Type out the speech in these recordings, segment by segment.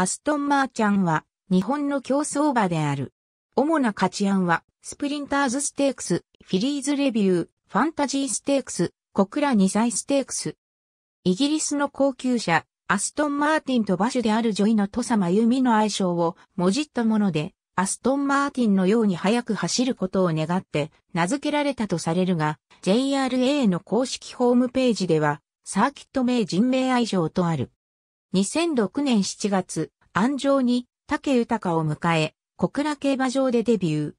アストンマーチャンは日本の競走馬である。主な価値案は、スプリンターズステークス、フィリーズレビュー、ファンタジーステークス、小倉2歳ステークス。イギリスの高級車、アストンマーティンと馬主であるジョイの土佐真由美の愛称をもじったもので、アストンマーティンのように早く走ることを願って名付けられたとされるが、JRA の公式ホームページでは、サーキット名人名愛称とある。2006年7月、安城に竹豊を迎え、小倉競馬場でデビュー。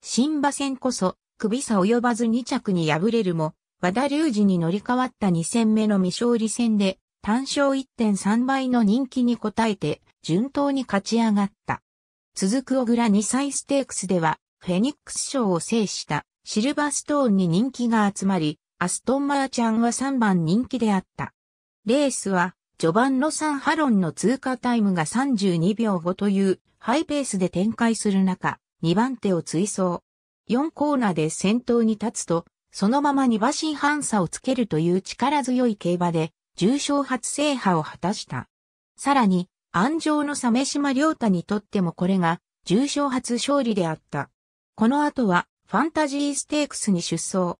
新馬戦こそ、首差及ばず2着に敗れるも、和田隆二に乗り換わった2戦目の未勝利戦で、単勝1.3倍の人気に応えて、順当に勝ち上がった。続く小倉2歳ステークスでは、フェニックス賞を制したシルバーストーンに人気が集まり、アストンマーチャンは3番人気であった。レースは序盤のサンハロンの通過タイムが32秒5というハイペースで展開する中、2番手を追走。4コーナーで先頭に立つと、そのまま2馬身半差をつけるという力強い競馬で、重賞初制覇を果たした。さらに、安城の鮫島良太にとってもこれが、重賞初勝利であった。この後は、ファンタジーステークスに出走。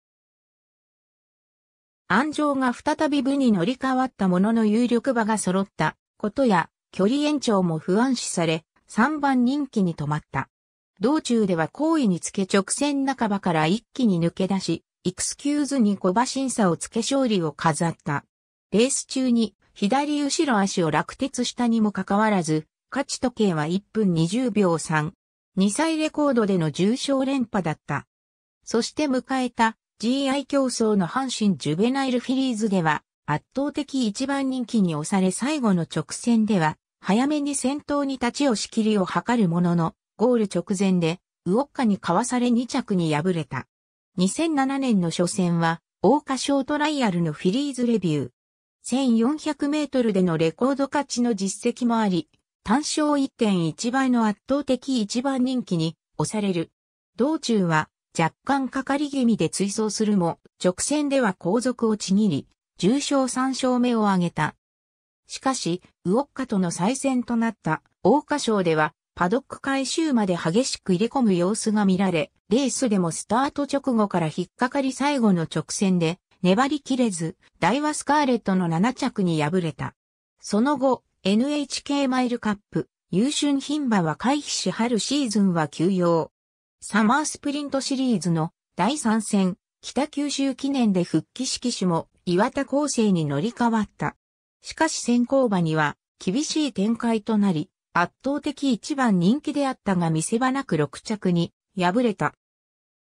安城が再び部に乗り換わったものの有力馬が揃ったことや、距離延長も不安視され、3番人気に止まった。道中では好意につけ直線半ばから一気に抜け出し、エクスキューズに小馬審査をつけ勝利を飾った。レース中に左後ろ足を落鉄したにもかかわらず、勝ち時計は1分20秒3。2歳レコードでの重賞連覇だった。そして迎えた GI 競争の阪神ジュベナイルフィリーズでは、圧倒的一番人気に押され最後の直線では、早めに先頭に立ち押し切りを図るものの、ゴール直前で、ウオッカにかわされ2着に敗れた。2007年の初戦は、大花賞トライアルのフィリーズレビュー。1400メートルでのレコード勝ちの実績もあり、単勝1.1倍の圧倒的一番人気に押される。道中は若干かかり気味で追走するも、直線では後続をちぎり、重賞3勝目を挙げた。しかし、ウォッカとの再戦となった大花賞では、パドック回収まで激しく入れ込む様子が見られ、レースでもスタート直後から引っかかり最後の直線で、粘りきれず、ダイワスカーレットの7着に敗れた。その後、NHK マイルカップ、優秀牝馬は回避し春シーズンは休養。サマースプリントシリーズの第3戦、北九州記念で復帰式種も岩田構成に乗り換わった。しかし先行馬には厳しい展開となり、圧倒的一番人気であったが見せ場なく6着に敗れた。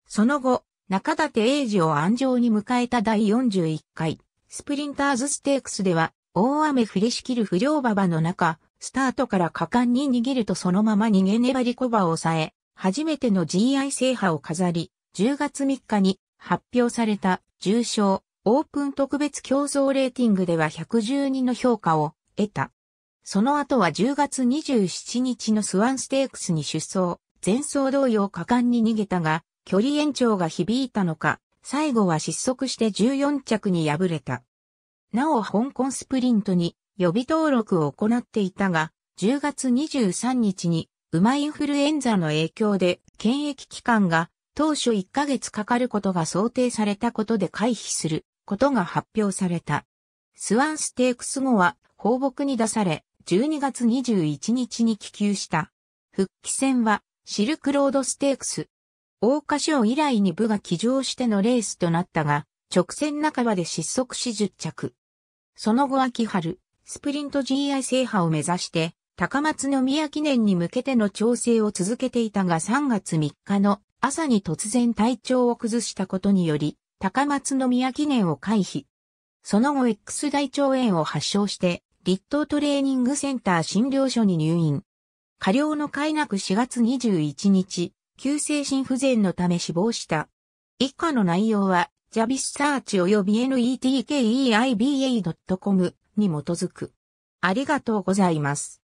その後、中立英二を安城に迎えた第41回、スプリンターズステークスでは、大雨降りしきる不良馬場の中、スタートから果敢に逃げるとそのまま逃げ粘り小馬を抑え、初めての GI 制覇を飾り、10月3日に発表された重賞オープン特別競争レーティングでは112の評価を得た。その後は10月27日のスワンステークスに出走、前走同様果敢に逃げたが、距離延長が響いたのか、最後は失速して14着に敗れた。なお香港スプリントに予備登録を行っていたが、10月23日に馬インフルエンザの影響で検疫期間が当初1ヶ月かかることが想定されたことで回避することが発表された。スワンステークス後は放牧に出され、12月21日に帰球した。復帰戦はシルクロードステークス。大花賞以来に部が騎乗してのレースとなったが、直線半ばで失速し10着。その後秋春、スプリント GI 制覇を目指して、高松宮記念に向けての調整を続けていたが3月3日の朝に突然体調を崩したことにより、高松宮記念を回避。その後 X 大腸炎を発症して、立東トレーニングセンター診療所に入院。過量の快く、4月21日、急性心不全のため死亡した。以下の内容は、ジャビスサーチ及び netkeiba.com に基づく。ありがとうございます。